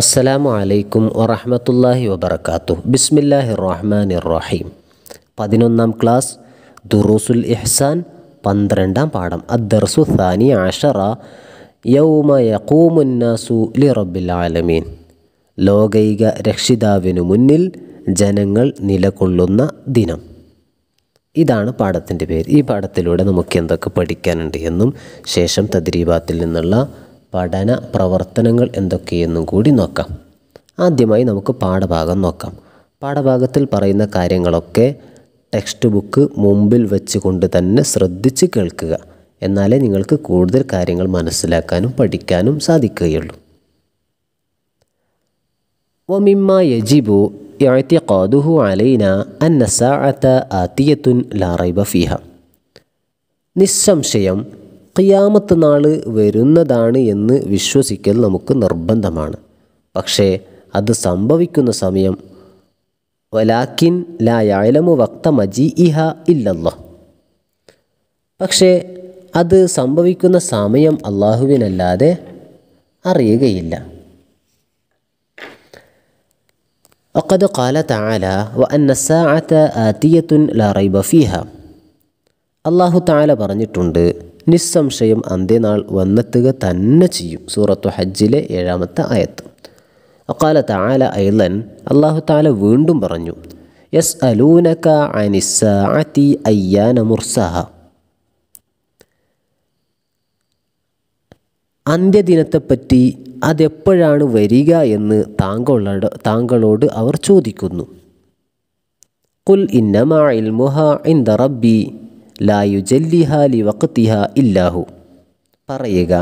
അസ്സലാമു അലൈക്കും വറഹമത്തല്ലാഹി വബർക്കാത്തു ബിസ്മില്ലാഹി റഹ്മാൻ റഹീം പതിനൊന്നാം ക്ലാസ് ദുറൂസുൽ ഇഹ്സാൻ പന്ത്രണ്ടാം പാഠം അദ്ദർസു സാനി ആഷറ യൗമ യക്കൂമുന്നാസു ലി ആലമീൻ ലോകൈക രക്ഷിതാവിനു മുന്നിൽ ജനങ്ങൾ നിലകൊള്ളുന്ന ദിനം ഇതാണ് പാഠത്തിൻ്റെ പേര് ഈ പാഠത്തിലൂടെ നമുക്ക് എന്തൊക്കെ പഠിക്കാനുണ്ട് എന്നും ശേഷം തദ്രീബാത്തിൽ നിന്നുള്ള പഠന പ്രവർത്തനങ്ങൾ എന്തൊക്കെയെന്നും കൂടി നോക്കാം ആദ്യമായി നമുക്ക് പാഠഭാഗം നോക്കാം പാഠഭാഗത്തിൽ പറയുന്ന കാര്യങ്ങളൊക്കെ ടെക്സ്റ്റ് ബുക്ക് മുമ്പിൽ വെച്ചുകൊണ്ട് തന്നെ ശ്രദ്ധിച്ച് കേൾക്കുക എന്നാലേ നിങ്ങൾക്ക് കൂടുതൽ കാര്യങ്ങൾ മനസ്സിലാക്കാനും പഠിക്കാനും സാധിക്കുകയുള്ളൂ ഒമിമ്മ യജിബു اعتقاده علينا أن الساعة آتية لا ريب നിസ്സംശയം ഖിയാമത്ത് നാൾ വരുന്നതാണ് എന്ന് വിശ്വസിക്കൽ നമുക്ക് നിർബന്ധമാണ് പക്ഷേ അത് സംഭവിക്കുന്ന സമയം വലാക്കിൻ ലായാലമു വക്ത മജി ഇഹ ഇല്ലല്ല പക്ഷേ അത് സംഭവിക്കുന്ന സമയം അള്ളാഹുവിനല്ലാതെ അറിയുകയില്ല وقد قال تعالى وأن الساعة آتية لا ريب فيها അള്ളാഹു താല പറഞ്ഞിട്ടുണ്ട് നിസ്സംശയം അന്ത്യനാൾ വന്നെത്തുക തന്നെ ചെയ്യും സൂറത്തു ഹജ്ജിലെ ഏഴാമത്തെ ആയത്ത് അക്കാല താല ഐലൻ അള്ളാഹു താല വീണ്ടും പറഞ്ഞു യസ് അലൂനക അയ്യാന മുർസഹ അന്ത്യദിനത്തെപ്പറ്റി അതെപ്പോഴാണ് വരിക എന്ന് താങ്കളോട് താങ്കളോട് അവർ ചോദിക്കുന്നു കുൽ ഇന്നമാൽ മുഹ ഇൻ റബ്ബി ലായു ജല്ലിഹാലി വക്കത്തിഹ ഇല്ലാഹു പറയുക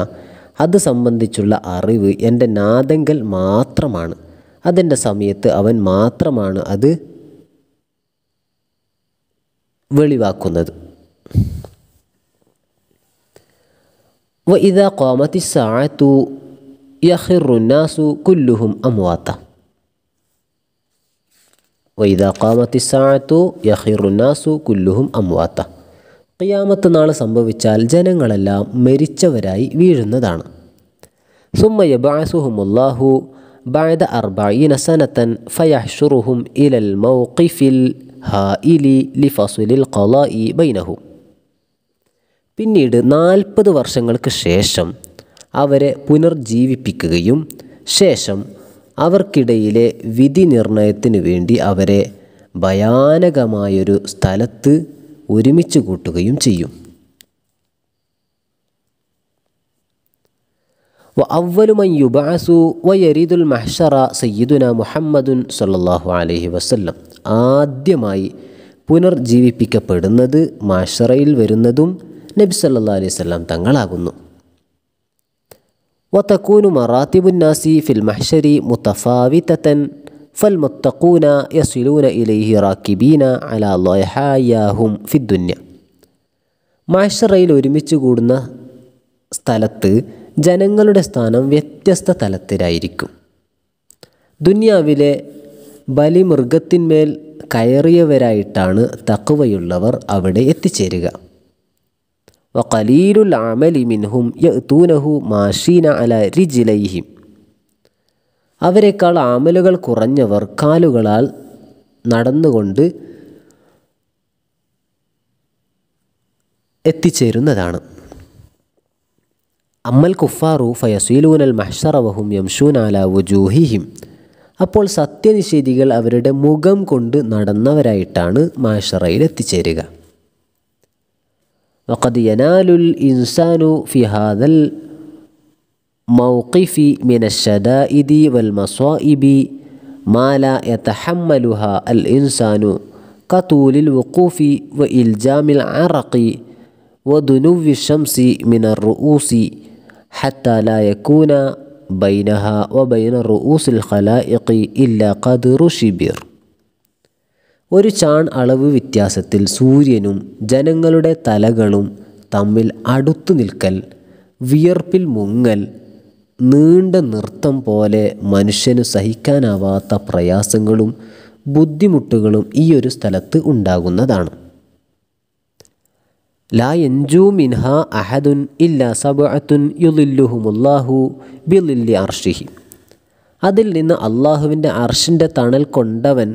അത് സംബന്ധിച്ചുള്ള അറിവ് എൻ്റെ നാദങ്കൽ മാത്രമാണ് അതിൻ്റെ സമയത്ത് അവൻ മാത്രമാണ് അത് വെളിവാക്കുന്നത് ഇതാ കോമത്തി സാഴത്തു യഹിറുനാസു കുല്ലുഹും അമുവാത്ത വൈദാ കാമത്തി സാഴത്തു യഹിറുനാസു കുല്ലുഹും അമുവാത്ത ഖിയാമത്ത് നാൾ സംഭവിച്ചാൽ ജനങ്ങളെല്ലാം മരിച്ചവരായി വീഴുന്നതാണ് സുമ്മയ ബാസുഹുമുല്ലാഹു ബായദ അർബായി നസനത്തൻ ഫയഷുറുഹും ഇലൽ മൗഖിഫിൽ ഹാഇലി ലിഫസുലിൽ ഖലാഇ ബൈനഹു പിന്നീട് നാൽപ്പത് വർഷങ്ങൾക്ക് ശേഷം അവരെ പുനർജീവിപ്പിക്കുകയും ശേഷം അവർക്കിടയിലെ വിധി നിർണയത്തിന് വേണ്ടി അവരെ ഭയാനകമായൊരു സ്ഥലത്ത് ഒരുമിച്ച് കൂട്ടുകയും ചെയ്യും അവലുമൻ യുബാസു വയരീദുൽ മഹ്ഷറ സയ്യിദുന മുഹമ്മദുൻ സല്ലാഹു അലഹി വസ്ല്ലം ആദ്യമായി പുനർജീവിപ്പിക്കപ്പെടുന്നത് മാഷറയിൽ വരുന്നതും നബി സല്ലാ അലൈഹി സ്വല്ലാം തങ്ങളാകുന്നു വത്തക്കൂനു മറാത്തിബുന്നാസി ഫിൽ മഹ്ഷരി മുത്തഫാവിത്തൻ ഫൽമുത്തഖൂന യസിലൂന ഇലൈഹി റാക്കിബീന അലാ ലൊഹായാഹും ഫിദ്ദുന്യ മാഷറയിൽ ഒരുമിച്ച് കൂടുന്ന സ്ഥലത്ത് ജനങ്ങളുടെ സ്ഥാനം വ്യത്യസ്ത തലത്തിലായിരിക്കും ദുന്യാവിലെ ബലിമൃഗത്തിന്മേൽ കയറിയവരായിട്ടാണ് തക്കവയുള്ളവർ അവിടെ എത്തിച്ചേരുക വക്കലീലുൽ ആമലിമിൻഹും മിൻഹും യൂനഹു മാഷീന അല രിജിലൈഹിം അവരെക്കാൾ ആമലുകൾ കുറഞ്ഞവർ കാലുകളാൽ നടന്നുകൊണ്ട് എത്തിച്ചേരുന്നതാണ് അമ്മൽ കുഫാറു ഫയസീലൂനൽ മഹ്ഷറവഹും യംഷൂനാല ജൂഹിഹിം അപ്പോൾ സത്യനിഷേധികൾ അവരുടെ മുഖം കൊണ്ട് നടന്നവരായിട്ടാണ് മാഷറയിൽ എത്തിച്ചേരുക വഖദ് യനാലുൽ ഇൻസാനു ഫിഹാദൽ موقفي من الشدائد والمصائب ما لا يتحملها الإنسان كطول الوقوف وإلجام العرق ودنو الشمس من الرؤوس حتى لا يكون بينها وبين رؤوس الخلائق إلا قدر شبر ഒരു ചാൺ അളവ് വ്യത്യാസത്തിൽ സൂര്യനും ജനങ്ങളുടെ തലകളും തമ്മിൽ അടുത്തു നിൽക്കൽ വിയർപ്പിൽ മുങ്ങൽ നീണ്ട നൃത്തം പോലെ മനുഷ്യന് സഹിക്കാനാവാത്ത പ്രയാസങ്ങളും ബുദ്ധിമുട്ടുകളും ഈ ഒരു സ്ഥലത്ത് ഉണ്ടാകുന്നതാണ് ലാ എൻജു മിൻഹ അഹദുൻ ഇല്ല സബഅത്തുൻ യുലില്ലുഹുമുല്ലാഹു ബിലില്ലി അർഷിഹി അതിൽ നിന്ന് അള്ളാഹുവിൻ്റെ അർഷിൻ്റെ തണൽ കൊണ്ടവൻ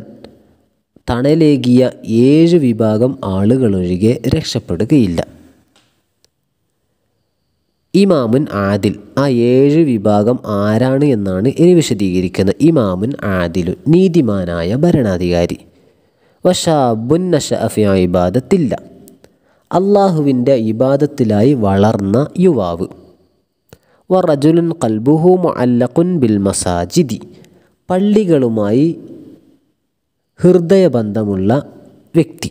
തണലേകിയ ഏഴ് വിഭാഗം ആളുകളൊഴികെ രക്ഷപ്പെടുകയില്ല ഇമാമുൻ ആദിൽ ആ ഏഴ് വിഭാഗം ആരാണ് എന്നാണ് ഇനി വിശദീകരിക്കുന്നത് ഇമാമുൻ ആദിലു നീതിമാനായ ഭരണാധികാരി വഷാബുൻ നഷഅഫിയ ഇബാദത്തില്ല അള്ളാഹുവിൻ്റെ ഇബാദത്തിലായി വളർന്ന യുവാവ് വ റജുലുൻ കൽബുഹു മുഅല്ലഖുൻ ബിൽ മസാജിദി പള്ളികളുമായി ഹൃദയബന്ധമുള്ള വ്യക്തി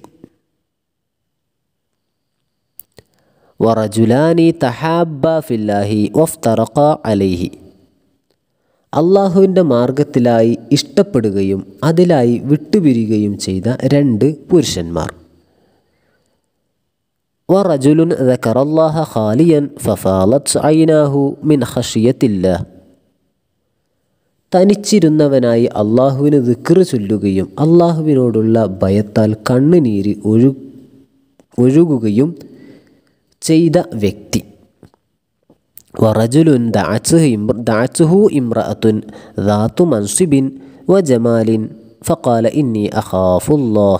വറജുലാനി തഹാബ ഫില്ലാഹി വഫ്തറഖ അലൈഹി അള്ളാഹുവിൻ്റെ മാർഗത്തിലായി ഇഷ്ടപ്പെടുകയും അതിലായി വിട്ടുപിരിയുകയും ചെയ്ത രണ്ട് പുരുഷന്മാർ വറജുലുൻ ദക്കറല്ലാഹ ഖാലിയൻ ഫഫാലത്ത് ഐനാഹു മിൻ ഹഷിയത്തില്ല തനിച്ചിരുന്നവനായി അള്ളാഹുവിന് ദിക്റ് ചൊല്ലുകയും അള്ളാഹുവിനോടുള്ള ഭയത്താൽ കണ്ണുനീര് ഒഴു ഒഴുകുകയും ചെയ്ത വ്യക്തി വറജുലുൻ ദാച്ചുഹു ഇമ്രഅത്തുൻ ദാത്തു മൻസിബിൻ വ ജമാലിൻ ഫക്കാല ഇന്നി അഹാഫുല്ലോ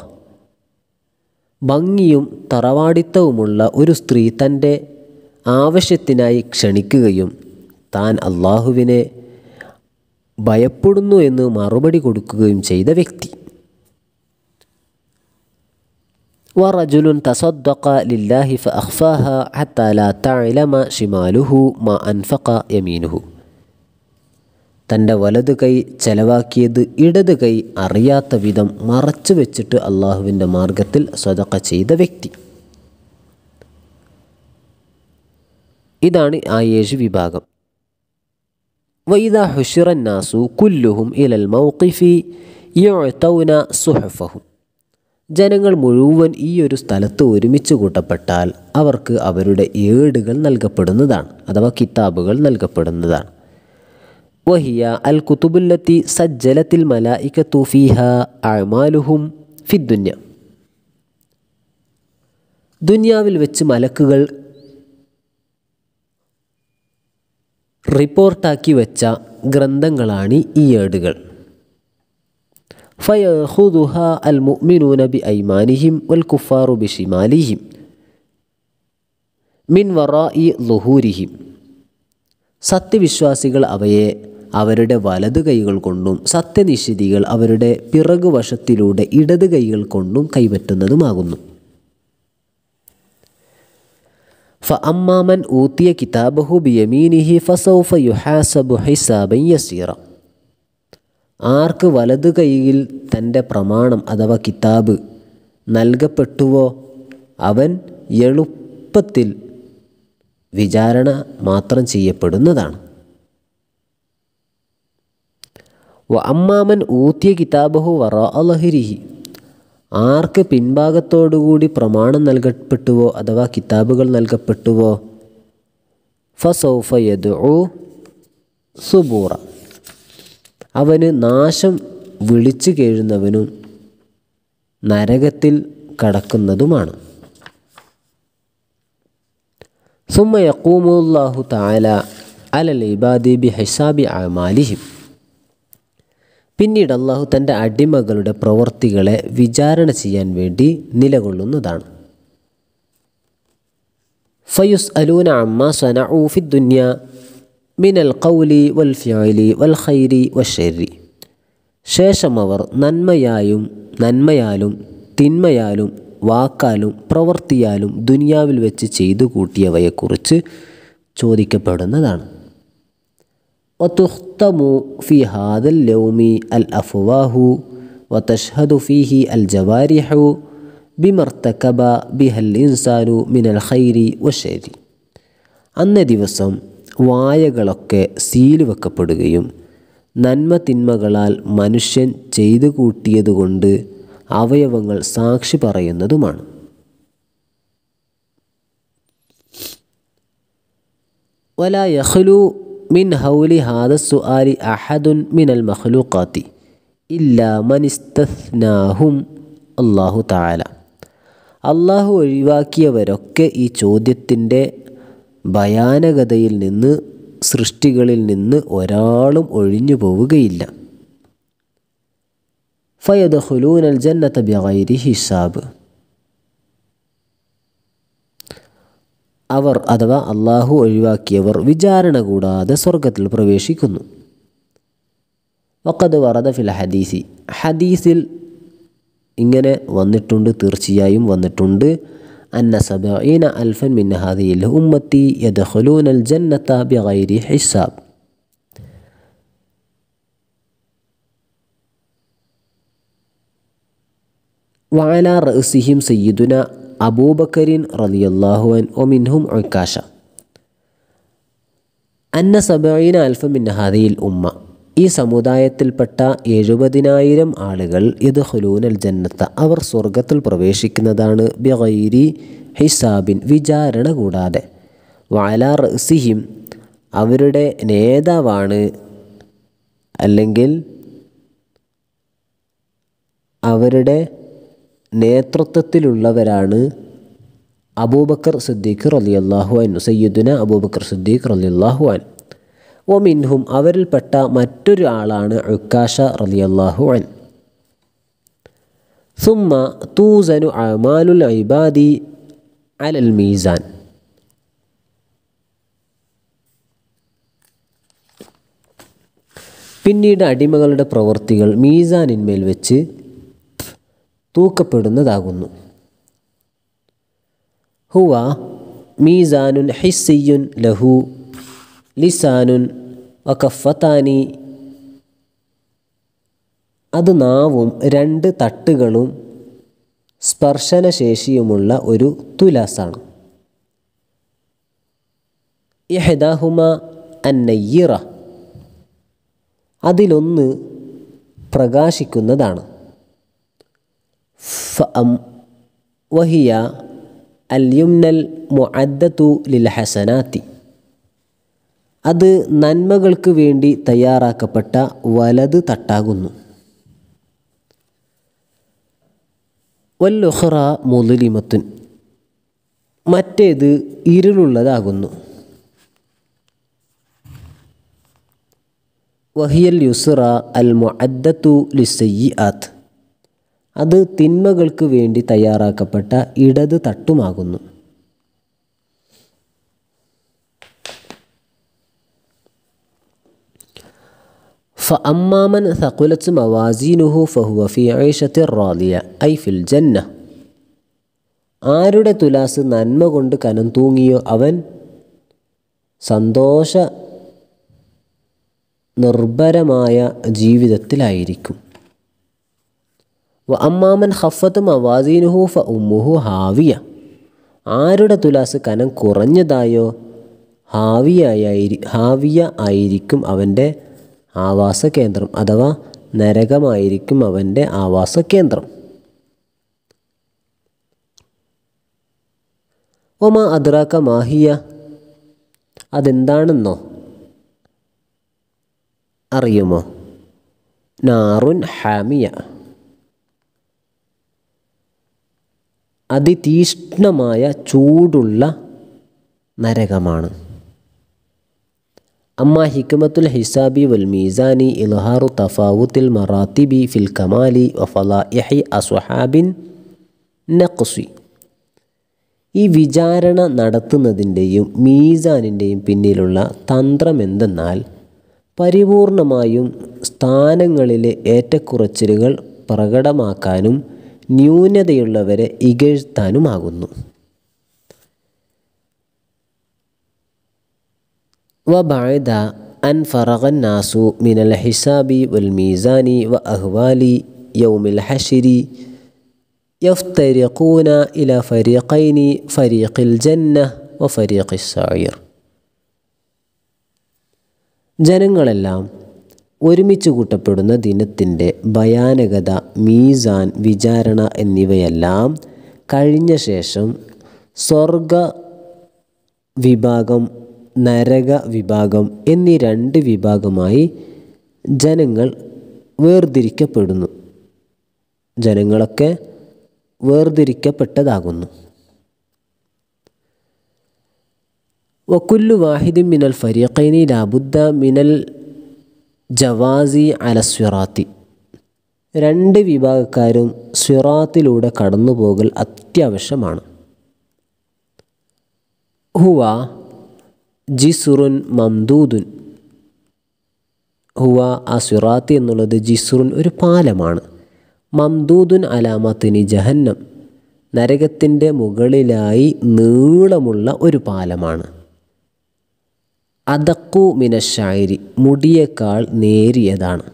ഭംഗിയും തറവാടിത്തവുമുള്ള ഒരു സ്ത്രീ തൻ്റെ ആവശ്യത്തിനായി ക്ഷണിക്കുകയും താൻ അള്ളാഹുവിനെ ഭയപ്പെടുന്നു എന്ന് മറുപടി കൊടുക്കുകയും ചെയ്ത വ്യക്തി ورجل تصدق لله فأخفاها حتى لا تعلم شماله ما أنفق يمينه തൻ്റെ വലത് കൈ ചെലവാക്കിയത് ഇടത് കൈ അറിയാത്ത വിധം മറച്ചു വെച്ചിട്ട് അള്ളാഹുവിൻ്റെ മാർഗത്തിൽ സ്വതക്ക ചെയ്ത വ്യക്തി ഇതാണ് ആ ഏഴ് വിഭാഗം വൈദ ഹുഷിറൻ കുല്ലുഹും ഇലൽ മൗക്കിഫി യുഴത്തൗന സുഹഫഹും ജനങ്ങൾ മുഴുവൻ ഈ ഒരു സ്ഥലത്ത് ഒരുമിച്ച് കൂട്ടപ്പെട്ടാൽ അവർക്ക് അവരുടെ ഏടുകൾ നൽകപ്പെടുന്നതാണ് അഥവാ കിതാബുകൾ നൽകപ്പെടുന്നതാണ് വഹിയ അൽ കുത്തുബുല്ലത്തി സജ്ജലത്തിൽ മല ഇക്ക തുഫീഹ അഴമാലുഹും ഫിദ്ദുന്യ ദുന്യാവിൽ വെച്ച് മലക്കുകൾ റിപ്പോർട്ടാക്കി വെച്ച ഗ്രന്ഥങ്ങളാണ് ഈ ഏടുകൾ ഫയഹുദുഹ അൽ മുഅ്മിനൂന ബി വൽ കുഫാറു ബി മിൻ വറായി സത്യവിശ്വാസികൾ അവയെ അവരുടെ വലത് കൈകൾ കൊണ്ടും സത്യനിഷിധികൾ അവരുടെ പിറകുവശത്തിലൂടെ ഇടത് കൈകൾ കൊണ്ടും കൈപറ്റുന്നതുമാകുന്നു ഫ അമ്മാമൻ ഊത്തിയ കിതാബഹു ബിയമീനിഹി ഫസൗഫ യുഹാസബു ഹിസാബൻ യസീറ ആർക്ക് വലതു കൈയിൽ തൻ്റെ പ്രമാണം അഥവാ കിതാബ് നൽകപ്പെട്ടുവോ അവൻ എളുപ്പത്തിൽ വിചാരണ മാത്രം ചെയ്യപ്പെടുന്നതാണ് വ അമ്മാമൻ ഊത്തിയ കിതാബഹു വറ ആർക്ക് പിൻഭാഗത്തോടുകൂടി പ്രമാണം നൽകപ്പെട്ടുവോ അഥവാ കിതാബുകൾ നൽകപ്പെട്ടുവോ ഫസൗഫ യദു സുബൂറ അവന് നാശം വിളിച്ചു കേഴുന്നവനും നരകത്തിൽ കടക്കുന്നതുമാണ് സുമ യക്കൂമുല്ലാഹു താല അലൽ ഇബാദി ബി ഹൈസാബി അമാലിഹിം പിന്നീട് അള്ളാഹു തൻ്റെ അടിമകളുടെ പ്രവൃത്തികളെ വിചാരണ ചെയ്യാൻ വേണ്ടി നിലകൊള്ളുന്നതാണ് ഫയുസ് അലൂന അമ്മ സന ഊഫി ദുന്യ മിനൽ കൗലി വൽ ഫ്യാലി വൽ ഖൈരി ശേഷം അവർ നന്മയായും നന്മയാലും തിന്മയാലും വാക്കാലും പ്രവൃത്തിയാലും ദുനിയാവിൽ വെച്ച് ചെയ്തു കൂട്ടിയവയെക്കുറിച്ച് ചോദിക്കപ്പെടുന്നതാണ് ഒത്തുഖ്തമു ഫി ഹാദൽ ലൗമി അൽ അഫ്വാഹു وتشهد ഫീഹി അൽ ജവാരിഹു ارتكب ബിഹൽ ഇൻസാനു മിനൽ ഖൈരി والشر അന്ന ദിവസം വായകളൊക്കെ സീല് വെക്കപ്പെടുകയും നന്മ തിന്മകളാൽ മനുഷ്യൻ ചെയ്തു കൂട്ടിയതുകൊണ്ട് അവയവങ്ങൾ സാക്ഷി പറയുന്നതുമാണ് يخلو യഹ്ലു മിൻ ഹൗലി ഹാദസ്സു ആലി അഹദുൻ المخلوقات മഹ്ലൂഖാത്തി ഇല്ല استثناهم അള്ളാഹു താല അള്ളാഹു ഒഴിവാക്കിയവരൊക്കെ ഈ ചോദ്യത്തിൻ്റെ ഭയാനകതയിൽ നിന്ന് സൃഷ്ടികളിൽ നിന്ന് ഒരാളും ഒഴിഞ്ഞു പോവുകയില്ല ഫയദ് ഹുലൂനൽ ജന്നത്ത് ബിഗൈരി ഹിസാബ് അവർ അഥവാ അള്ളാഹു ഒഴിവാക്കിയവർ വിചാരണ കൂടാതെ സ്വർഗത്തിൽ പ്രവേശിക്കുന്നു വക്കത് വറദ ഫിൽ ഹദീസി ഹദീസിൽ ഇങ്ങനെ വന്നിട്ടുണ്ട് തീർച്ചയായും വന്നിട്ടുണ്ട് أن سبعين ألفا من هذه الأمة يدخلون الجنة بغير حساب وعلى رأسهم سيدنا أبو بكر رضي الله عنه ومنهم عكاشة أن سبعين ألفا من هذه الأمة ഈ സമുദായത്തിൽപ്പെട്ട എഴുപതിനായിരം ആളുകൾ ഇത് ഹുലൂനൽ ജന്നത്ത അവർ സ്വർഗത്തിൽ പ്രവേശിക്കുന്നതാണ് ബിഗൈരി ഹിസാബിൻ വിചാരണ കൂടാതെ വാലാർ സിഹിം അവരുടെ നേതാവാണ് അല്ലെങ്കിൽ അവരുടെ നേതൃത്വത്തിലുള്ളവരാണ് അബൂബക്കർ സിദ്ദീഖ് റലിയല്ലാഹു അൻ സയ്യിദുന അബൂബക്കർ സിദ്ദീഖ് റലിയല്ലാഹു അൻ ഓ മിൻഹും അവരിൽപ്പെട്ട മറ്റൊരു ആളാണ് ഉക്കാഷ റലിയല്ലാഹു അൻ സുമ്മ തൂസനു അമാലുൽ ഇബാദി അലൽ മീസാൻ പിന്നീട് അടിമകളുടെ പ്രവൃത്തികൾ മീസാനിന്മേൽ വെച്ച് തൂക്കപ്പെടുന്നതാകുന്നു ഹുവ മീസാനുൻ ഹിസ്സിയുൻ ലഹു ലിസാനുൻ വക്കഫത്താനി അത് നാവും രണ്ട് തട്ടുകളും സ്പർശനശേഷിയുമുള്ള ഒരു തുലാസാണ് യഹദാഹുമ അന്നയ്യറ അതിലൊന്ന് പ്രകാശിക്കുന്നതാണ് വഹിയ അൽ യുംനൽ മുഅദ്ദത്തു ലിൽ ഹസനാത്തി അത് നന്മകൾക്ക് വേണ്ടി തയ്യാറാക്കപ്പെട്ട വലത് തട്ടാകുന്നു വല്ലൊഹറ മുതലിമത്തുൻ മറ്റേത് ഇരുളുള്ളതാകുന്നു വഹിയൽ യുസുറ അൽ മുഅദ്ദത്തു ലിസയ്യി ആത്ത് അത് തിന്മകൾക്ക് വേണ്ടി തയ്യാറാക്കപ്പെട്ട ഇടത് തട്ടുമാകുന്നു فأما من ثقلت മവാസീനുഹു ഫഹുവ ഫി ഐഷത്തിൽ റാദിയ ഐ ഫിൽ ജന്ന ആരുടെ തുലാസ് നന്മ കൊണ്ട് കനം തൂങ്ങിയോ അവൻ സന്തോഷ നിർഭരമായ ജീവിതത്തിലായിരിക്കും വ അമ്മാമൻ ഹഫത്ത് മവാസീനുഹു ഫ ഉമ്മുഹു ഹാവിയ ആരുടെ തുലാസ് കനം കുറഞ്ഞതായോ ഹാവിയായി ഹാവിയ ആയിരിക്കും അവൻ്റെ ആവാസ കേന്ദ്രം അഥവാ നരകമായിരിക്കും അവൻ്റെ ആവാസ കേന്ദ്രം ഒമ അദ്രാക്ക മാഹിയ അതെന്താണെന്നോ അറിയുമോ നാറുൻ ഹാമിയ അതിതീഷ്ണമായ ചൂടുള്ള നരകമാണ് അമ്മ ഹിക്മത്തുൽ ഹിസാബി വൽ മീസാനി ഇൽഹാറു തഫാവുത്തിൽ മറാത്തിബി ഫിൽ കമാലി വഫലാഹി അസ്വഹാബിൻ നഖ്സി ഈ വിചാരണ നടത്തുന്നതിൻ്റെയും മീസാനിൻ്റെയും പിന്നിലുള്ള തന്ത്രം എന്തെന്നാൽ പരിപൂർണമായും സ്ഥാനങ്ങളിലെ ഏറ്റക്കുറച്ചിലുകൾ പ്രകടമാക്കാനും ന്യൂനതയുള്ളവരെ ഇകഴ്ത്താനുമാകുന്നു വബഅദ ان فرغ الناس من الحساب والميزان മീസാനി يوم الحشر يفترقون إلى فريقين فريق الجنة وفريق السعير ജനങ്ങളെല്ലാം ഒരുമിച്ച് കൂട്ടപ്പെടുന്ന ദിനത്തിൻ്റെ ഭയാനകത മീസാൻ വിചാരണ എന്നിവയെല്ലാം കഴിഞ്ഞ ശേഷം സ്വർഗ വിഭാഗം നരക വിഭാഗം എന്നീ രണ്ട് വിഭാഗമായി ജനങ്ങൾ വേർതിരിക്കപ്പെടുന്നു ജനങ്ങളൊക്കെ വേർതിരിക്കപ്പെട്ടതാകുന്നു ഒക്കുല്ലു വാഹിദി മിനൽ ഫരീഖൈനി ലാബുദ്ദ മിനൽ ജവാസി അല സ്വിറാത്തി രണ്ട് വിഭാഗക്കാരും സ്വിറാത്തിലൂടെ കടന്നുപോകൽ അത്യാവശ്യമാണ് ഹുവ ജിസുറുൻ മംദൂദുൻ ഹുവ അസുറാത്ത് എന്നുള്ളത് ജിസുറുൻ ഒരു പാലമാണ് മംദൂദുൻ അലാമത്തിനി ജഹന്നം നരകത്തിൻ്റെ മുകളിലായി നീളമുള്ള ഒരു പാലമാണ് അതക്കു മിനശായിരി മുടിയേക്കാൾ നേരിയതാണ്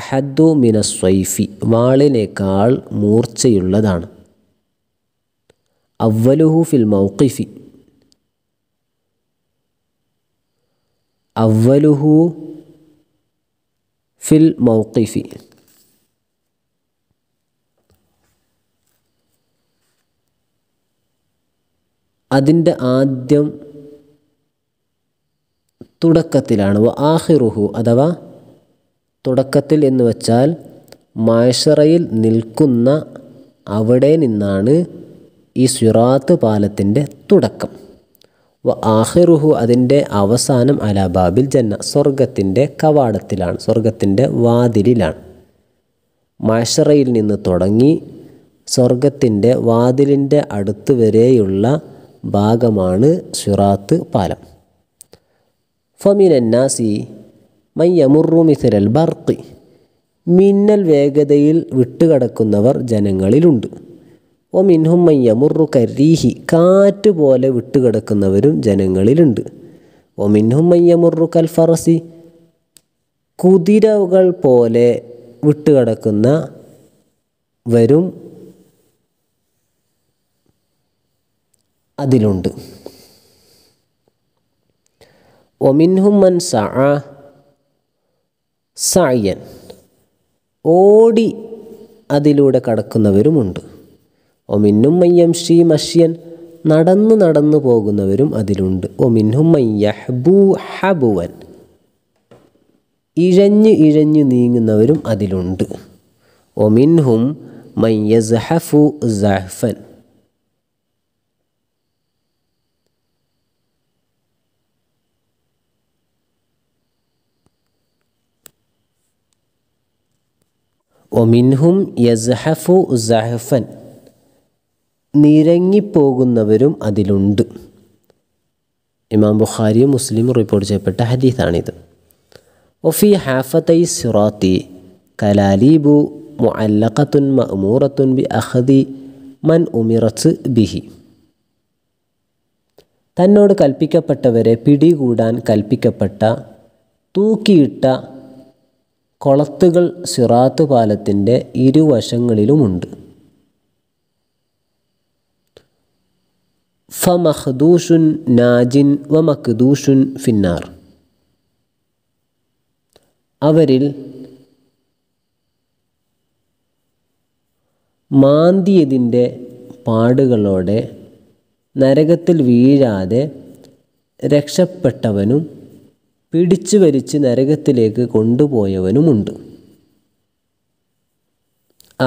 അഹദ്ദു മിനസ്വൈഫി വാളിനേക്കാൾ മൂർച്ചയുള്ളതാണ് അവലുഹു ഫിൽ മൗക്കിഫി അവലുഹു ഫിൽ മൗക്കിഫി അതിൻ്റെ ആദ്യം തുടക്കത്തിലാണ് ആഹിറുഹു അഥവാ തുടക്കത്തിൽ എന്ന് വച്ചാൽ മാഷറയിൽ നിൽക്കുന്ന അവിടെ നിന്നാണ് ഈ സിറാത്ത് പാലത്തിൻ്റെ തുടക്കം വ ആഹിറുഹു അതിൻ്റെ അവസാനം അലാബാബിൽ ജന്ന സ്വർഗത്തിൻ്റെ കവാടത്തിലാണ് സ്വർഗത്തിൻ്റെ വാതിലിലാണ് മഷറയിൽ നിന്ന് തുടങ്ങി സ്വർഗത്തിൻ്റെ വാതിലിൻ്റെ അടുത്ത് വരെയുള്ള ഭാഗമാണ് ഷിറാത്ത് പാലം നാസി മയ്യമുറു മിഥിരൽ ബർക്കി മിന്നൽ വേഗതയിൽ വിട്ടുകടക്കുന്നവർ ജനങ്ങളിലുണ്ട് ഓ മിൻഹുമ്മയ്യമുറു കരീഹി കാറ്റ് പോലെ വിട്ടുകിടക്കുന്നവരും ജനങ്ങളിലുണ്ട് ഓ മിൻഹുമ്മയ്യമുറു കൽ ഫറസി കുതിരകൾ പോലെ വിട്ടുകിടക്കുന്ന വരും അതിലുണ്ട് ഒമിൻഹുമൻ സായൻ ഓടി അതിലൂടെ കടക്കുന്നവരുമുണ്ട് ഒമിന്നും മയ്യം ഷീ മഷ്യൻ നടന്നു നടന്നു പോകുന്നവരും അതിലുണ്ട് ഒമിന്നും മയ്യഹ്ബൂ ഹബുവൻ ഇഴഞ്ഞ് ഇഴഞ്ഞു നീങ്ങുന്നവരും അതിലുണ്ട് ഒമിൻഹും മയ്യസ്ഹഫു സഹഫൻ ഒമിൻഹും യസ്ഹഫു സഹഫൻ നിരങ്ങിപ്പോകുന്നവരും അതിലുണ്ട് ഇമാം ബുഖാരിയും മുസ്ലിം റിപ്പോർട്ട് ചെയ്യപ്പെട്ട ഹദീസാണിത് ഒഫി ഹാഫത്തൈ സുറാത്തി കലാലീബു മുഅല്ലഖത്തുൻ മഅമൂറത്തുൻ ബി അഹദി മൻ ഉമിറത്ത് ബിഹി തന്നോട് കൽപ്പിക്കപ്പെട്ടവരെ പിടികൂടാൻ കൽപ്പിക്കപ്പെട്ട തൂക്കിയിട്ട കൊളത്തുകൾ സിറാത്ത് പാലത്തിൻ്റെ ഇരുവശങ്ങളിലുമുണ്ട് ഫമഹദൂഷുൻ നാജിൻ വ മഖ്ദൂഷുൻ ഫിന്നാർ അവരിൽ മാന്തിയതിൻ്റെ പാടുകളോടെ നരകത്തിൽ വീഴാതെ രക്ഷപ്പെട്ടവനും പിടിച്ചു വരിച്ച് നരകത്തിലേക്ക് കൊണ്ടുപോയവനുമുണ്ട്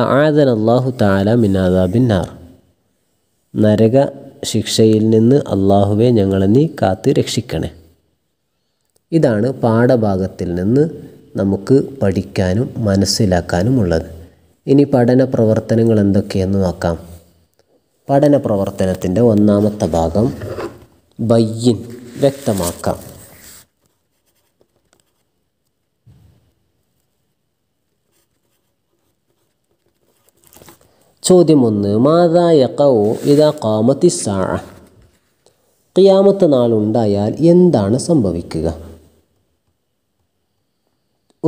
ആദൻ അള്ളാഹു താല മിനാദാബിന്നാർ നരക ശിക്ഷയിൽ നിന്ന് അള്ളാഹുവെ ഞങ്ങളെ നീ കാത്ത് രക്ഷിക്കണേ ഇതാണ് പാഠഭാഗത്തിൽ നിന്ന് നമുക്ക് പഠിക്കാനും മനസ്സിലാക്കാനും ഉള്ളത് ഇനി പഠന പ്രവർത്തനങ്ങൾ എന്തൊക്കെയെന്ന് നോക്കാം പഠന പ്രവർത്തനത്തിൻ്റെ ഒന്നാമത്തെ ഭാഗം ബയ്യൻ വ്യക്തമാക്കാം ചോദ്യമൊന്ന് മാതായ കൗ ഇതാ കാമത്തി സാഴ കിയാമത്ത് നാളുണ്ടായാൽ എന്താണ് സംഭവിക്കുക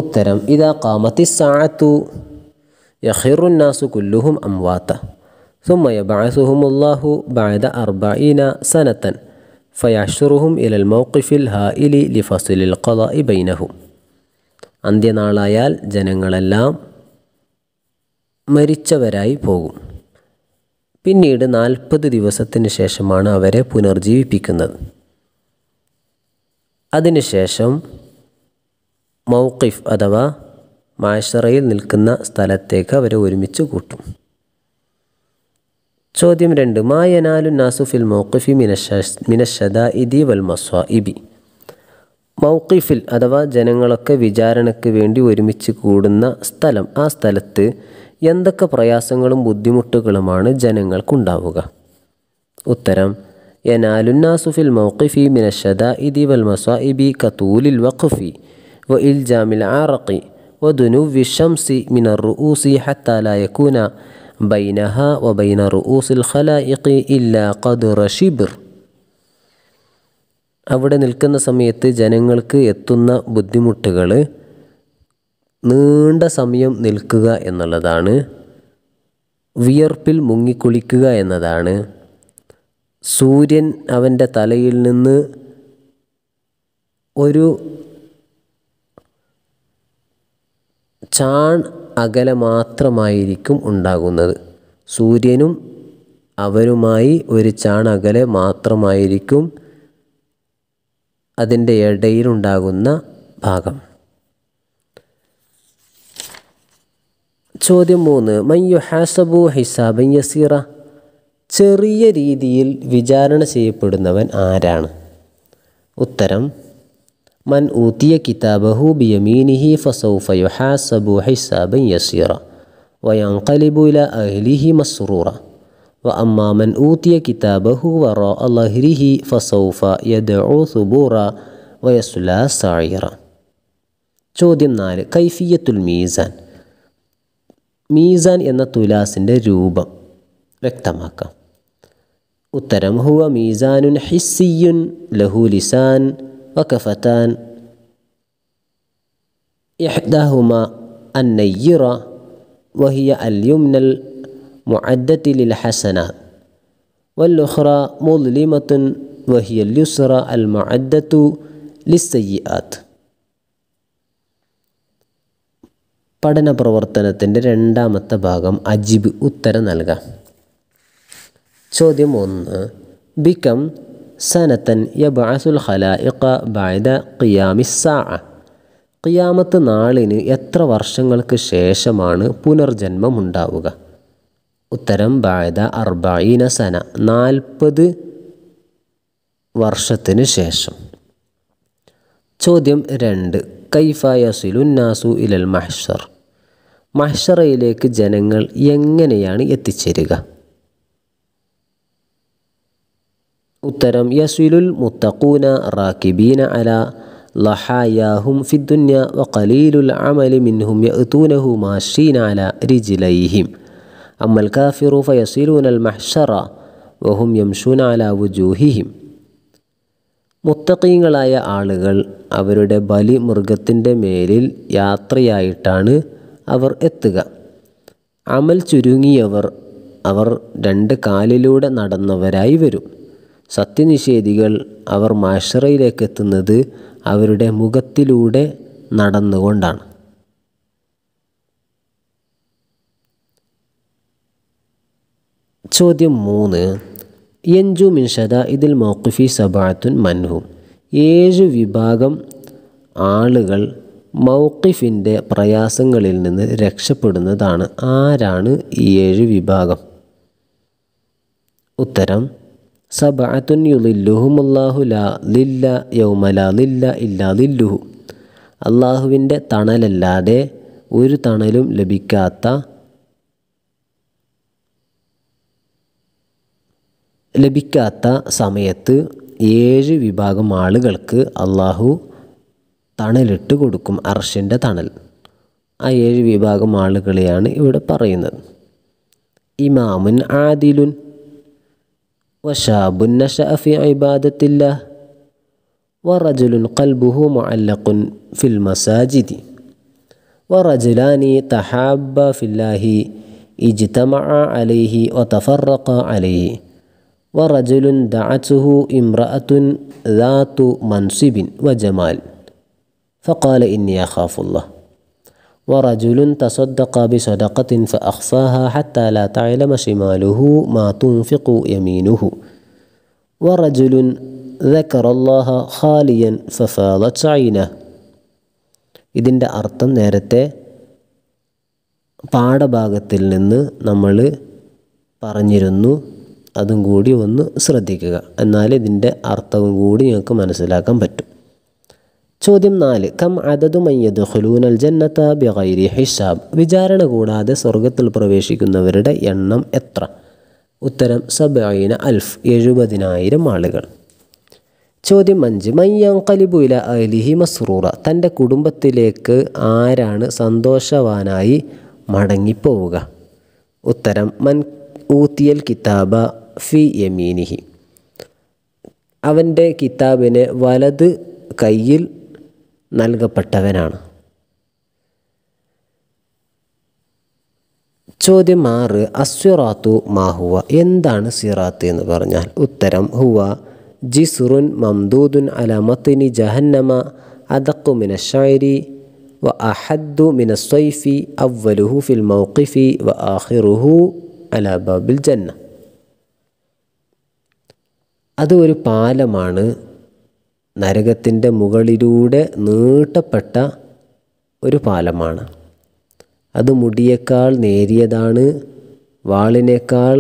ഉത്തരം ഇതാ കാമത്തി സാഴത്തു യഹിറുന്നാസു കുല്ലുഹും അംവാത്ത ثم يبعثهم الله بعد أربعين سنة فيعشرهم إلى الموقف الهائل لفصل القضاء بينهم عندنا على يال جننغل اللام മരിച്ചവരായി പോകും പിന്നീട് നാൽപ്പത് ദിവസത്തിന് ശേഷമാണ് അവരെ പുനർജീവിപ്പിക്കുന്നത് അതിനുശേഷം മൗക്കിഫ് അഥവാ മാഷറയിൽ നിൽക്കുന്ന സ്ഥലത്തേക്ക് അവരെ ഒരുമിച്ച് കൂട്ടും ചോദ്യം രണ്ട് മായനാലു നാസുഫിൽ മൗക്കിഫി മിനശദ ഇദി വൽ മസ്വ ഇബി മൗക്കിഫിൽ അഥവാ ജനങ്ങളൊക്കെ വിചാരണയ്ക്ക് വേണ്ടി ഒരുമിച്ച് കൂടുന്ന സ്ഥലം ആ സ്ഥലത്ത് എന്തൊക്കെ പ്രയാസങ്ങളും ബുദ്ധിമുട്ടുകളുമാണ് ജനങ്ങൾക്കുണ്ടാവുക ഉത്തരം എനാലുന്നാസുഫിൽ മൗഖിഫി മിനഷദ ഇദി വൽ മസാഇബി കത്തൂലിൽ വഖഫി വ ജാമിൽ ആറക്കി വ വിഷംസി ഷംസി മിനർ റുഊസി ഹത്താലായക്കൂന ബൈനഹ വ ബൈന റുഊസിൽ ഖലായിഖി ഇല്ലാ ഖദ് റഷിബിർ അവിടെ നിൽക്കുന്ന സമയത്ത് ജനങ്ങൾക്ക് എത്തുന്ന ബുദ്ധിമുട്ടുകൾ നീണ്ട സമയം നിൽക്കുക എന്നുള്ളതാണ് വിയർപ്പിൽ മുങ്ങിക്കുളിക്കുക എന്നതാണ് സൂര്യൻ അവൻ്റെ തലയിൽ നിന്ന് ഒരു ചാൺ അകലെ മാത്രമായിരിക്കും ഉണ്ടാകുന്നത് സൂര്യനും അവരുമായി ഒരു ചാൺ അകലെ മാത്രമായിരിക്കും അതിൻ്റെ ഇടയിലുണ്ടാകുന്ന ഭാഗം ചോദ്യം മൂന്ന് മയ്യു ഹാസബു ഹിസാബൻ യസീറ ചെറിയ രീതിയിൽ വിചാരണ ചെയ്യപ്പെടുന്നവൻ ആരാണ് ഉത്തരം മൻ ഊത്തിയ കിതാബഹു ബിയമീനിഹി ഫസൗഫ യുഹാസബു ഹിസാബൻ യസീറ വയൻകലിബു ഇല അഹ്ലിഹി മസ്റൂറ وأما من أوتي كتابه وراء ظهره فسوف يدعو ثبورا ويسلى سعيرا. ചോദ്യം നാല് കൈഫിയത്തുൽ മീസാൻ മീസാൻ എന്ന തുലാസിൻ്റെ രൂപം വ്യക്തമാക്കാം ഉത്തരം ഹുവ മീസാനുൻ ഹിസ്സിയുൻ ലഹു ലിസാൻ വക്കഫത്താൻ ഇഹ്ദാഹുമ അന്നയ്യിറ وهي اليمنى المعدة للحسنات والأخرى مظلمة وهي اليسرى المعدة للسيئات പഠന പ്രവർത്തനത്തിൻ്റെ രണ്ടാമത്തെ ഭാഗം അജിബ് ഉത്തരം നൽകാം ചോദ്യം ഒന്ന് ബിക്കം സനത്തൻ യബാസുൽ ഖലായിഖ ബൈദ ഖിയാമിസ്സാ ഖിയാമത്ത് നാളിന് എത്ര വർഷങ്ങൾക്ക് ശേഷമാണ് പുനർജന്മം ഉണ്ടാവുക ഉത്തരം ബായത അർബായിന സന നാൽപ്പത് വർഷത്തിന് ശേഷം ചോദ്യം രണ്ട് നാസു ഇലൽ മഹ്ഷർ മഹ്ഷറയിലേക്ക് ജനങ്ങൾ എങ്ങനെയാണ് എത്തിച്ചേരുക ഉത്തരം യസുലുൽ മുത്തഖൂന റാക്കിബീന അല ലഹായാഹും ഫിദുന്യ വലീലുൽ അമലി മിൻഹും യഅ്തൂനഹു മാഷീന അല റിജിലൈഹിം അമ്മൽ കാഫിറു ഫയസിലൂനൽ മഹ്ഷറ വഹും യംഷൂന അല വുജൂഹിഹിം മുത്തക്കീങ്ങളായ ആളുകൾ അവരുടെ ബലി മൃഗത്തിൻ്റെ മേലിൽ യാത്രയായിട്ടാണ് അവർ എത്തുക അമൽ ചുരുങ്ങിയവർ അവർ രണ്ട് കാലിലൂടെ നടന്നവരായി വരും സത്യനിഷേധികൾ അവർ മാഷറയിലേക്ക് എത്തുന്നത് അവരുടെ മുഖത്തിലൂടെ നടന്നുകൊണ്ടാണ് ചോദ്യം മൂന്ന് യഞ്ജു മിൻഷദ ഇതിൽ മോക്കുഫി സബാത്തുൻ മൻഹു ഏഴ് വിഭാഗം ആളുകൾ മൗക്കിഫിൻ്റെ പ്രയാസങ്ങളിൽ നിന്ന് രക്ഷപ്പെടുന്നതാണ് ആരാണ് ഈ ഏഴ് വിഭാഗം ഉത്തരം സബഅത്തുൻ യുലില്ലുഹുമുല്ലാഹു ലാ ലില്ല യൗമലാ ലില്ല ഇല്ലാ ലില്ലുഹു അള്ളാഹുവിൻ്റെ തണലല്ലാതെ ഒരു തണലും ലഭിക്കാത്ത ലഭിക്കാത്ത സമയത്ത് ഏഴ് വിഭാഗം ആളുകൾക്ക് അള്ളാഹു തണലിട്ട് കൊടുക്കും അർഷിൻ്റെ തണൽ ആ ഏഴ് വിഭാഗം ആളുകളെയാണ് ഇവിടെ പറയുന്നത് ഇമാമുൻ ആദിലുൻ വഷാബുൻ നഷഫി ഇബാദത്തില്ല വറജുലുൻ കൽബുഹു മുഅല്ലഖുൻ ഫിൽ മസാജിദി വറജുലാനി തഹാബ ഫില്ലാഹി ഇജ്തമഅ അലൈഹി വതഫറഖ അലൈഹി ورجل دعته ഇംറഅത്തുൻ ذات منصب وجمال فقال إني أخاف الله ورجل تصدق بصدقة فأخفاها حتى لا تعلم شماله ما تنفق يمينه ورجل ذكر الله خاليا ففاضت عينه ഇതിൻ്റെ അർത്ഥം നേരത്തെ പാഠഭാഗത്തിൽ നിന്ന് നമ്മൾ പറഞ്ഞിരുന്നു അതും കൂടി ഒന്ന് ശ്രദ്ധിക്കുക എന്നാൽ ഇതിൻ്റെ അർത്ഥവും കൂടി ഞങ്ങൾക്ക് മനസ്സിലാക്കാൻ പറ്റും ചോദ്യം നാല് കം അതതു മയ്യത് ഹുലൂനൽ ജന്നത്ത ബിഗൈരി ഹിഷാബ് വിചാരണ കൂടാതെ സ്വർഗത്തിൽ പ്രവേശിക്കുന്നവരുടെ എണ്ണം എത്ര ഉത്തരം സബൈന അൽഫ് എഴുപതിനായിരം ആളുകൾ ചോദ്യം അഞ്ച് മയ്യാൻ കലിബുല അലിഹി മസ്റൂറ തൻ്റെ കുടുംബത്തിലേക്ക് ആരാണ് സന്തോഷവാനായി മടങ്ങിപ്പോവുക ഉത്തരം മൻ ഊത്തിയൽ കിതാബ ഫി യമീനിഹി അവൻ്റെ കിതാബിന് വലത് കയ്യിൽ നൽകപ്പെട്ടവനാണ് ചോദ്യം ആറ് അസ്വറാത്തു മാഹുവ എന്താണ് സിറാത്ത് എന്ന് പറഞ്ഞാൽ ഉത്തരം ഹുവ ജിസുറുൻ മംദൂദുൻ അലമത്തിനി ജഹന്നമ അദക്കു മിന ഷാരി വ അഹദ്ദു മിന സൈഫി അവലുഹു ഫിൽ മൗക്കിഫി വ ആഹിറുഹു അലാബാബിൽ ജന്ന അത് ഒരു പാലമാണ് നരകത്തിൻ്റെ മുകളിലൂടെ നീട്ടപ്പെട്ട ഒരു പാലമാണ് അത് മുടിയേക്കാൾ നേരിയതാണ് വാളിനേക്കാൾ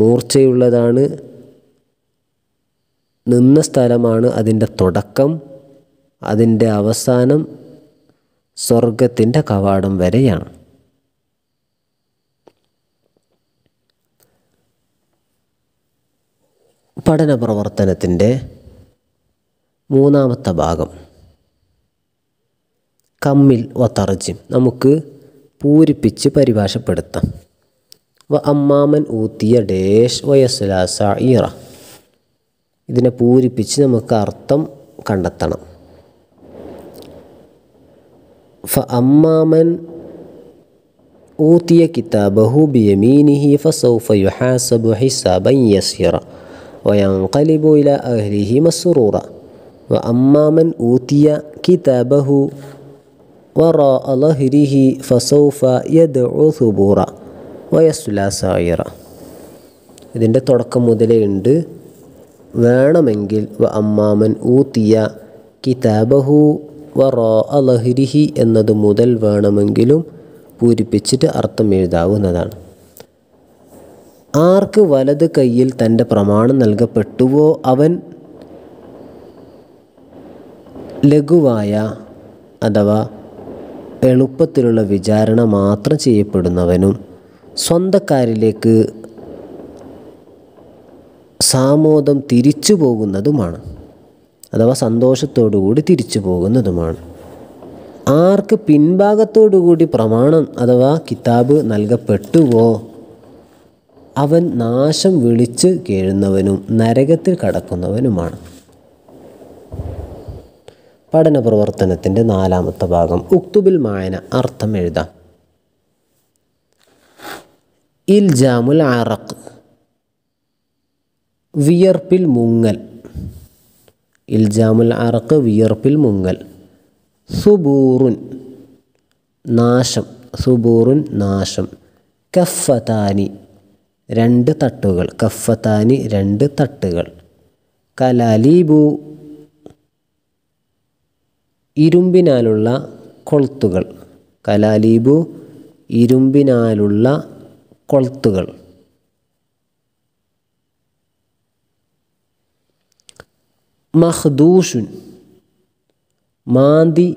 മൂർച്ചയുള്ളതാണ് നിന്ന സ്ഥലമാണ് അതിൻ്റെ തുടക്കം അതിൻ്റെ അവസാനം സ്വർഗത്തിൻ്റെ കവാടം വരെയാണ് പഠന പ്രവർത്തനത്തിൻ്റെ മൂന്നാമത്തെ ഭാഗം കമ്മിൽ വത്തറജിം നമുക്ക് പൂരിപ്പിച്ച് പരിഭാഷപ്പെടുത്താം വ അമ്മാമൻ ഊത്തിയ ഡേഷ് വയസ്സുലാസ ഈറ ഇതിനെ പൂരിപ്പിച്ച് നമുക്ക് അർത്ഥം കണ്ടെത്തണം ഫ അമ്മാമൻ ഊത്തിയ കിതാബഹു ബിയമീനിഹി ഫസൗഫ യുഹാസബു ഹിസാബൻ യസീറ وينقلب إلى أهله مسرورا وأما من أوتي كتابه وراء ظهره فسوف يدعو ثبورا വയസ്സുലാ ഇതിൻ്റെ തുടക്കം മുതലേ ഉണ്ട് വേണമെങ്കിൽ വ അമ്മാമൻ ഊത്തിയ കിതാബഹു വറോ അലഹരിഹി എന്നത് മുതൽ വേണമെങ്കിലും പൂരിപ്പിച്ചിട്ട് അർത്ഥം എഴുതാവുന്നതാണ് ആർക്ക് വലത് കൈയിൽ തൻ്റെ പ്രമാണം നൽകപ്പെട്ടുവോ അവൻ ലഘുവായ അഥവാ എളുപ്പത്തിലുള്ള വിചാരണ മാത്രം ചെയ്യപ്പെടുന്നവനും സ്വന്തക്കാരിലേക്ക് സാമോദം തിരിച്ചു പോകുന്നതുമാണ് അഥവാ സന്തോഷത്തോടുകൂടി തിരിച്ചു പോകുന്നതുമാണ് ആർക്ക് പിൻഭാഗത്തോടുകൂടി പ്രമാണം അഥവാ കിതാബ് നൽകപ്പെട്ടുവോ അവൻ നാശം വിളിച്ച് കേഴുന്നവനും നരകത്തിൽ കടക്കുന്നവനുമാണ് പഠന പ്രവർത്തനത്തിൻ്റെ നാലാമത്തെ ഭാഗം ഉക്തുബിൽ മായന അർത്ഥം എഴുതാം ഇൽജാമുൽ അറഖ് വിയർപ്പിൽ മുങ്ങൽ ഇൽജാമുൽ അറക്ക് വിയർപ്പിൽ മുങ്ങൽ സുബൂറുൻ നാശം സുബൂറുൻ നാശം കഫതാനി രണ്ട് തട്ടുകൾ കഫത്താനി രണ്ട് തട്ടുകൾ കലാലീബു ഇരുമ്പിനാലുള്ള കൊളുത്തുകൾ കലാലീബു ഇരുമ്പിനാലുള്ള കൊളുത്തുകൾ മഹ്ദൂഷുൻ മാന്തി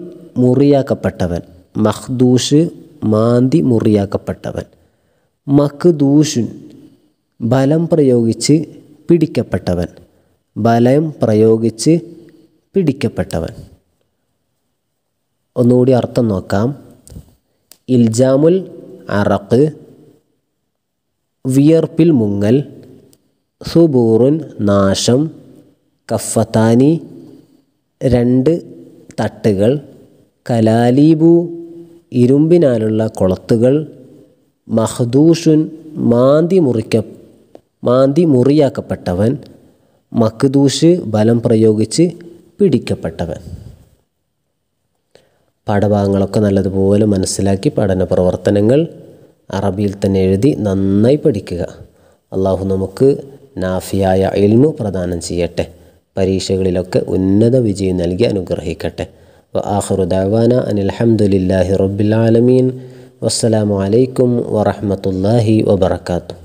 മുറിയാക്കപ്പെട്ടവൻ മഹ്ദൂഷ് മാന്തി മുറിയാക്കപ്പെട്ടവൻ മഖ്ദൂഷുൻ ബലം പ്രയോഗിച്ച് പിടിക്കപ്പെട്ടവൻ ബലം പ്രയോഗിച്ച് പിടിക്കപ്പെട്ടവൻ ഒന്നുകൂടി അർത്ഥം നോക്കാം ഇൽജാമുൽ അറക്ക് വിയർപ്പിൽ മുങ്ങൽ സുബൂറുൻ നാശം കഫത്താനി രണ്ട് തട്ടുകൾ കലാലീബു ഇരുമ്പിനാലുള്ള കൊളത്തുകൾ മഹദൂഷുൻ മാന്തി മുറിക്കപ്പെട്ട മാന്തി മുറിയാക്കപ്പെട്ടവൻ മക്കുദൂഷ് ബലം പ്രയോഗിച്ച് പിടിക്കപ്പെട്ടവൻ പാഠഭാഗങ്ങളൊക്കെ നല്ലതുപോലെ മനസ്സിലാക്കി പഠന പ്രവർത്തനങ്ങൾ അറബിയിൽ തന്നെ എഴുതി നന്നായി പഠിക്കുക അള്ളാഹു നമുക്ക് നാഫിയായ ഇൽമു പ്രദാനം ചെയ്യട്ടെ പരീക്ഷകളിലൊക്കെ ഉന്നത വിജയം നൽകി അനുഗ്രഹിക്കട്ടെ വആഹുദാവാന അനിൽഹമുല്ലാഹി റബ്ബിലാലമീൻ വസ്സലാമലൈക്കും വറഹമത്തല്ലാഹി വബർക്കാത്തു